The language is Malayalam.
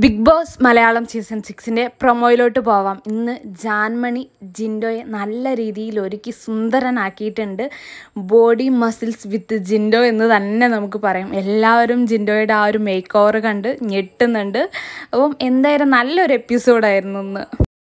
ബിഗ് ബോസ് മലയാളം സീസൺ സിക്സിൻ്റെ പ്രൊമോയിലോട്ട് പോവാം ഇന്ന് ജാൻമണി ജിൻഡോയെ നല്ല രീതിയിൽ ഒരുക്കി സുന്ദരനാക്കിയിട്ടുണ്ട് ബോഡി മസിൽസ് വിത്ത് ജിൻഡോ എന്ന് തന്നെ നമുക്ക് പറയാം എല്ലാവരും ജിൻഡോയുടെ ആ ഒരു മേക്ക് ഓവർ കണ്ട് ഞെട്ടുന്നുണ്ട് അപ്പം എന്തായാലും നല്ലൊരു എപ്പിസോഡായിരുന്നു ഇന്ന്